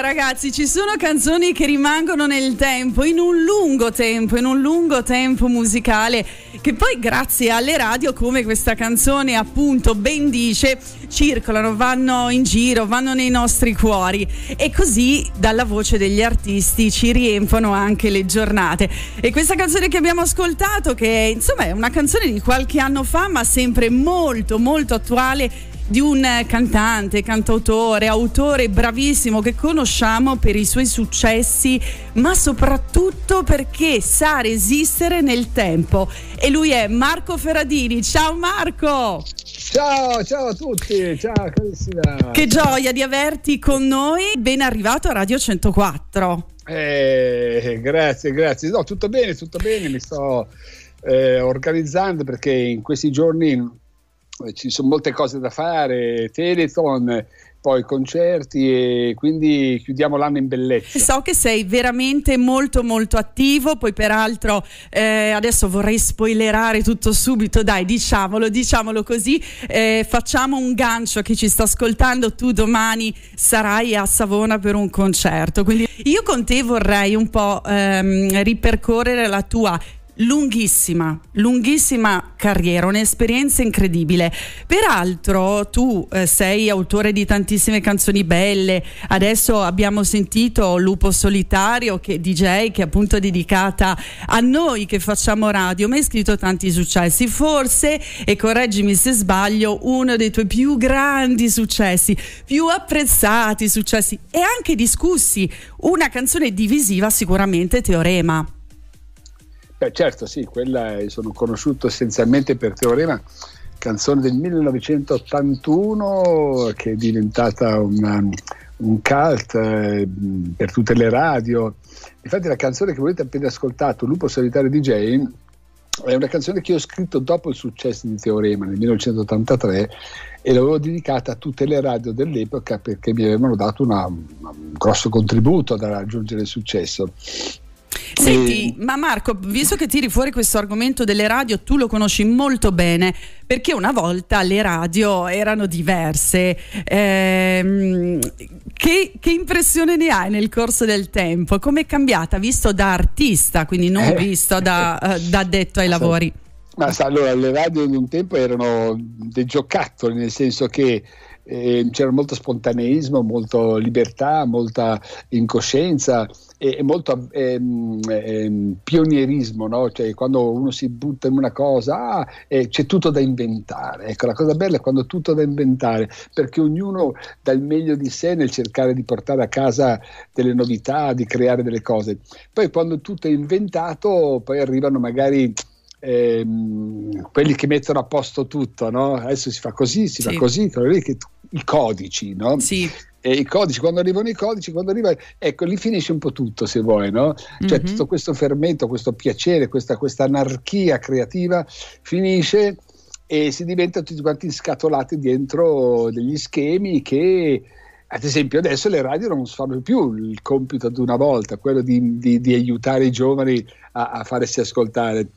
ragazzi, ci sono canzoni che rimangono nel tempo, in un lungo tempo, in un lungo tempo musicale, che poi grazie alle radio, come questa canzone appunto ben dice, circolano, vanno in giro, vanno nei nostri cuori e così dalla voce degli artisti ci riempiono anche le giornate. E questa canzone che abbiamo ascoltato, che è, insomma è una canzone di qualche anno fa, ma sempre molto molto attuale, di un cantante, cantautore, autore bravissimo che conosciamo per i suoi successi, ma soprattutto perché sa resistere nel tempo. E lui è Marco Ferradini. Ciao Marco! Ciao, ciao a tutti, ciao carissima. Che gioia di averti con noi, ben arrivato a Radio 104. Eh, grazie, grazie. No, tutto bene, tutto bene, mi sto eh, organizzando perché in questi giorni eh, ci sono molte cose da fare, Telethon, poi concerti e quindi chiudiamo l'anno in bellezza. So che sei veramente molto molto attivo, poi peraltro eh, adesso vorrei spoilerare tutto subito, dai diciamolo, diciamolo così, eh, facciamo un gancio a chi ci sta ascoltando, tu domani sarai a Savona per un concerto, quindi io con te vorrei un po' ehm, ripercorrere la tua lunghissima, lunghissima carriera, un'esperienza incredibile. Peraltro tu eh, sei autore di tantissime canzoni belle, adesso abbiamo sentito Lupo Solitario, che DJ che è appunto dedicata a noi che facciamo radio, ma hai scritto tanti successi, forse, e correggimi se sbaglio, uno dei tuoi più grandi successi, più apprezzati successi e anche discussi, una canzone divisiva sicuramente Teorema. Beh, certo, sì, quella è, sono conosciuto essenzialmente per Teorema, canzone del 1981 che è diventata una, um, un cult eh, per tutte le radio. Infatti la canzone che avete appena ascoltato, Lupo Solitario Jane, è una canzone che ho scritto dopo il successo di Teorema nel 1983 e l'avevo dedicata a tutte le radio dell'epoca perché mi avevano dato una, un grosso contributo ad raggiungere il successo. Senti, e... ma Marco, visto che tiri fuori questo argomento delle radio, tu lo conosci molto bene, perché una volta le radio erano diverse. Ehm, che, che, impressione ne hai nel corso del tempo? Come è cambiata, visto da artista, quindi non eh. visto da, uh, da detto ai lavori? Ma sa, allora, le radio in un tempo erano dei giocattoli, nel senso che eh, c'era molto spontaneismo, molta libertà, molta incoscienza e, e molto ehm, ehm, pionierismo, no? cioè, quando uno si butta in una cosa ah, eh, c'è tutto da inventare, ecco la cosa bella è quando tutto da inventare, perché ognuno dà il meglio di sé nel cercare di portare a casa delle novità, di creare delle cose, poi quando tutto è inventato poi arrivano magari... Ehm, quelli che mettono a posto tutto, no? adesso si fa così, si sì. fa così, quello lì che i codici, no? Sì. E i codici, quando arrivano i codici, quando arriva, ecco, lì finisce un po' tutto se vuoi, no? Cioè mm-hmm. tutto questo fermento, questo piacere, questa, questa anarchia creativa finisce e si diventa tutti quanti scatolati dentro degli schemi che ad esempio adesso le radio non fanno più il compito di una volta, quello di, di, di aiutare i giovani a, a farsi ascoltare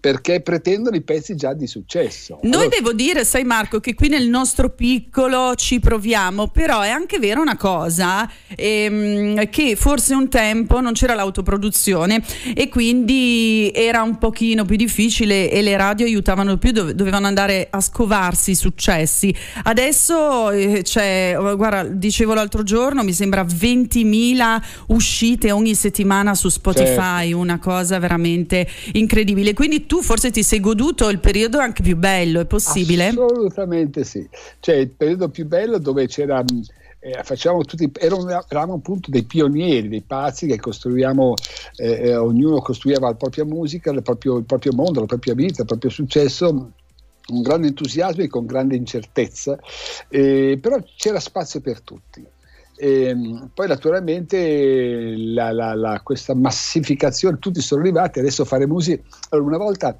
perché pretendono i pezzi già di successo. Noi allora... devo dire, sai Marco, che qui nel nostro piccolo ci proviamo, però è anche vera una cosa, ehm, che forse un tempo non c'era l'autoproduzione e quindi era un pochino più difficile e le radio aiutavano più, dove, dovevano andare a scovarsi i successi. Adesso eh, c'è, guarda, dicevo l'altro giorno, mi sembra 20.000 uscite ogni settimana su Spotify, certo. una cosa veramente incredibile. Quindi quindi tu forse ti sei goduto il periodo anche più bello, è possibile? Assolutamente sì, cioè il periodo più bello dove c'era... Eh, facciamo tutti, eravamo, eravamo appunto dei pionieri, dei pazzi che costruiamo, eh, eh, ognuno costruiva la propria musica, il proprio, il proprio mondo, la propria vita, il proprio successo con grande entusiasmo e con grande incertezza, eh, però c'era spazio per tutti. E ehm, poi naturalmente la, la, la, questa massificazione, tutti sono arrivati, adesso fare musica. Allora, una volta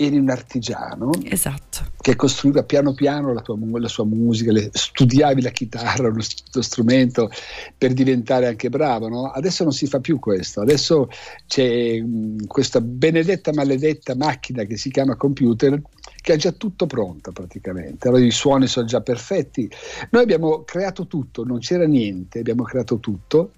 eri un artigiano esatto. che costruiva piano piano la, tua, la sua musica, le, studiavi la chitarra, uno, lo strumento per diventare anche bravo. No? Adesso non si fa più questo, adesso c'è mh, questa benedetta, maledetta macchina che si chiama computer che ha già tutto pronto praticamente. Allora i suoni sono già perfetti. Noi abbiamo creato tutto, non c'era niente, abbiamo creato tutto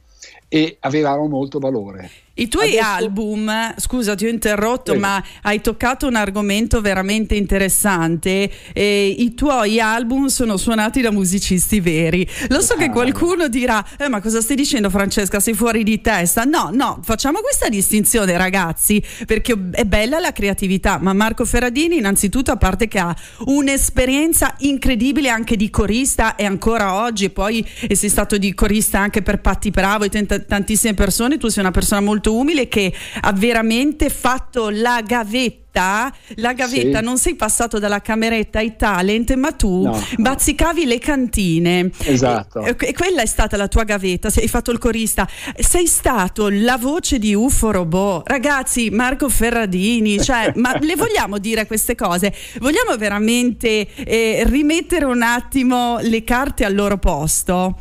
e avevamo molto valore. I tuoi Adesso... album, scusa ti ho interrotto, Prego. ma hai toccato un argomento veramente interessante. Eh, I tuoi album sono suonati da musicisti veri. Lo so ah. che qualcuno dirà, eh, ma cosa stai dicendo Francesca, sei fuori di testa? No, no, facciamo questa distinzione ragazzi, perché è bella la creatività, ma Marco Ferradini innanzitutto, a parte che ha un'esperienza incredibile anche di corista e ancora oggi, poi sei stato di corista anche per Patti Bravo e t- tantissime persone, tu sei una persona molto molto umile che ha veramente fatto la gavetta la gavetta, sì. non sei passato dalla cameretta ai talent, ma tu no, bazzicavi le cantine. Esatto. E, e, quella è stata la tua gavetta, sei fatto il corista, sei stato la voce di Ufo Robot. Ragazzi, Marco Ferradini, cioè, ma le vogliamo dire queste cose? Vogliamo veramente eh, rimettere un attimo le carte al loro posto?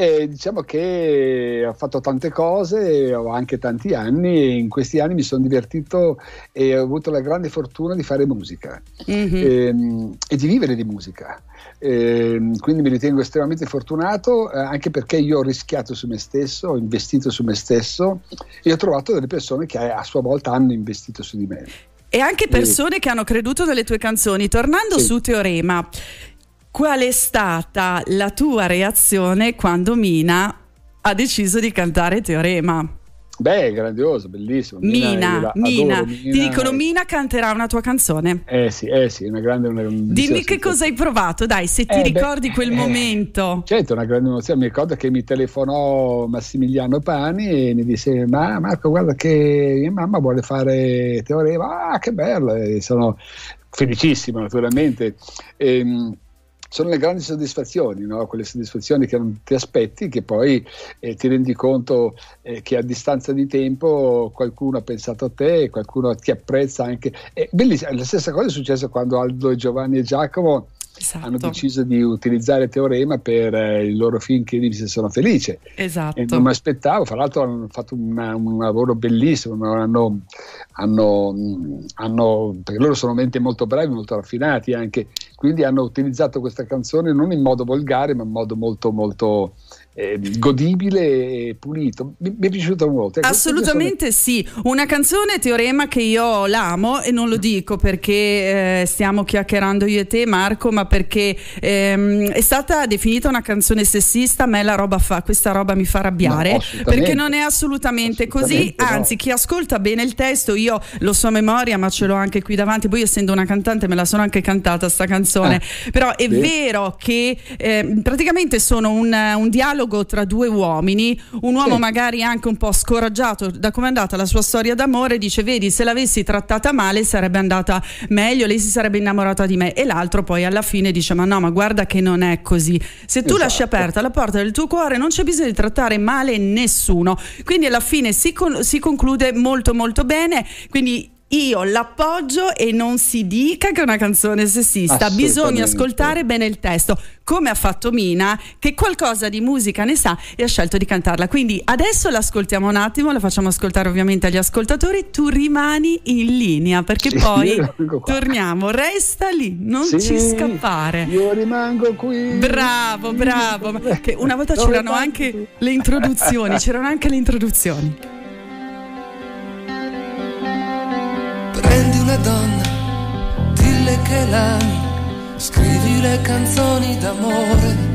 E diciamo che ho fatto tante cose, ho anche tanti anni e in questi anni mi sono divertito e ho avuto la grande fortuna di fare musica mm-hmm. Ehm, e, e, di vivere di musica. E, ehm, quindi mi ritengo estremamente fortunato eh, anche perché io ho rischiato su me stesso, ho investito su me stesso e ho trovato delle persone che a sua volta hanno investito su di me. E anche persone che hanno creduto nelle tue canzoni. Tornando sì. su Teorema, qual è stata la tua reazione quando Mina ha deciso di cantare Teorema? Beh, grandioso, bellissimo. Mina, Mina, Mina. Mina. ti dicono Mina canterà una tua canzone. Eh sì, eh sì, una grande una, Dimmi che cosa hai provato, dai, se ti eh, ricordi beh, quel eh, momento. Certo, una grande emozione. Mi ricordo che mi telefonò Massimiliano Pani e mi disse, ma Marco, guarda che mia mamma vuole fare teorema. Ah, che bello, e eh, sono felicissimo naturalmente. Ehm sono le grandi soddisfazioni, no? quelle soddisfazioni che non ti aspetti, che poi eh, ti rendi conto eh, che a distanza di tempo qualcuno ha pensato a te, qualcuno ti apprezza anche. È bellissimo. La stessa cosa è successa quando Aldo, Giovanni e Giacomo Esatto. hanno deciso di utilizzare Teorema per eh, il loro film che dice sono felice esatto. e non mi aspettavo fra l'altro hanno fatto una, un lavoro bellissimo hanno, hanno, mm, hanno, perché loro sono mente molto bravi molto raffinati anche quindi hanno utilizzato questa canzone non in modo volgare ma in modo molto molto eh, godibile e pulito. Mi, mi è piaciuta molto. Ecco, assolutamente sì. Una canzone teorema che io l'amo e non lo mm. dico perché eh, stiamo chiacchierando io e te, Marco, ma perché ehm, è stata definita una canzone sessista. A me la roba fa, questa roba mi fa arrabbiare no, perché non è assolutamente, assolutamente così. No. Anzi, chi ascolta bene il testo, io lo so a memoria, ma ce l'ho anche qui davanti. Poi, essendo una cantante, me la sono anche cantata sta canzone. Ah, Però è sì. vero che eh, praticamente sono un, un dialogo dialogo tra due uomini, un uomo sì. magari anche un po' scoraggiato da come è andata la sua storia d'amore, dice vedi se l'avessi trattata male sarebbe andata meglio, lei si sarebbe innamorata di me e l'altro poi alla fine dice ma no ma guarda che non è così. Se tu esatto. lasci aperta la porta del tuo cuore non c'è bisogno di trattare male nessuno, quindi alla fine si, con- si conclude molto molto bene, quindi io l'appoggio e non si dica che è una canzone sessista, bisogna ascoltare bene il testo, come ha fatto Mina che qualcosa di musica ne sa e ha scelto di cantarla. Quindi adesso l'ascoltiamo un attimo, la facciamo ascoltare ovviamente agli ascoltatori, tu rimani in linea perché sì, poi torniamo, resta lì, non sì, ci scappare. Io rimango qui. Bravo, bravo. Che una volta c'erano anche le introduzioni, c'erano anche le introduzioni. che lei scrivi le canzoni d'amore